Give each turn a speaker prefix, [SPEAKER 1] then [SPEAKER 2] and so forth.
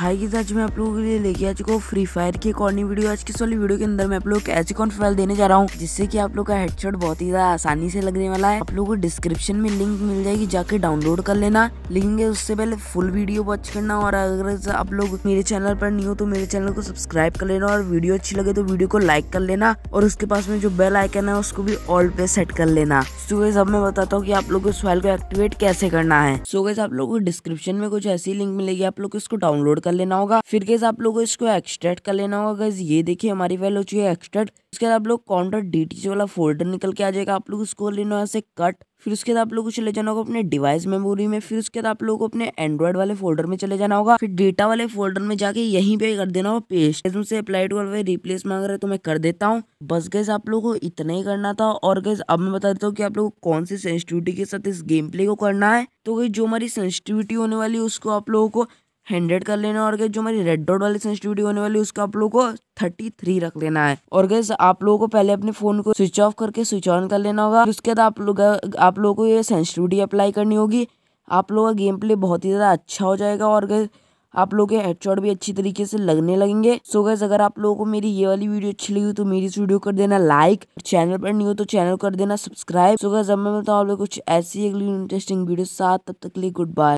[SPEAKER 1] high की आज मैं आप लोगों के लिए लेके आ चुका हूँ फ्री फायर की अकॉर्डिंग वीडियो आज की वाली वीडियो के अंदर मैं आप लोग ऐसी कौन फाइल देने जा रहा हूँ जिससे कि आप लोग का हेडशॉट बहुत ही ज्यादा आसानी से लगने वाला है आप लोगों को डिस्क्रिप्शन में लिंक मिल जाएगी जाके डाउनलोड कर लेना लिंक उससे पहले फुल वीडियो वॉच करना और अगर आप लोग मेरे चैनल पर नहीं हो तो मेरे चैनल को सब्सक्राइब कर लेना और वीडियो अच्छी लगे तो वीडियो को लाइक कर लेना और उसके पास में जो बेल आइकन है उसको भी ऑल पे सेट कर लेना सुबह अब मैं बताता हूँ की आप लोग इस फाइल को एक्टिवेट कैसे करना है सुबह आप लोग को डिस्क्रिप्शन में कुछ ऐसी लिंक मिलेगी आप लोग इसको डाउनलोड कर लेना होगा फिर गैस आप लोगों इसको एक्सट्रैक्ट कर लेना होगा गैस ये देखिए हमारी फाइल हो चुकी है एक्सट्रैक्ट उसके बाद आप लोग काउंटर डी वाला फोल्डर निकल के आ जाएगा आप लोग उसको लेना यहाँ से कट फिर उसके बाद आप लोगों को चले जाना होगा अपने डिवाइस मेमोरी में फिर उसके बाद आप लोगों को अपने एंड्रॉइड वाले फोल्डर में चले जाना होगा फिर डेटा वाले फोल्डर में जाके यहीं पे कर देना होगा पेस्ट मुझसे अप्लाई टू वाले रिप्लेस मांग रहे तो मैं कर देता हूँ बस गैस आप लोगों को इतना ही करना था और गैस अब मैं बता देता हूँ कि आप लोग कौन सी सेंसिटिविटी के साथ इस गेम प्ले को करना है तो गई जो हमारी सेंसिटिविटी होने वाली है उसको आप लोगों को हंड्रेड कर लेना और गैस जो मेरी रेड डॉट वाली सेंसिटिविटी होने वाली है उसका आप लोगों को थर्टी थ्री रख लेना है और गैस आप लोगों को पहले अपने फोन को स्विच ऑफ करके स्विच ऑन कर लेना होगा उसके बाद आप लोग आप लोगों को ये सेंसिटिविटी अप्लाई करनी होगी आप लोगों का गेम प्ले बहुत ही ज़्यादा अच्छा हो जाएगा और गैस आप लोगों के हेडशॉट भी अच्छी तरीके से लगने लगेंगे सो so गैस अगर आप लोगों को मेरी ये वाली वीडियो अच्छी लगी तो मेरी इस वीडियो कर देना लाइक चैनल पर नहीं हो तो चैनल कर देना सब्सक्राइब सो so गैस जब मैं मिलता हूँ आप लोग कुछ ऐसी अगली इंटरेस्टिंग वीडियो साथ तब तक लिए गुड बाय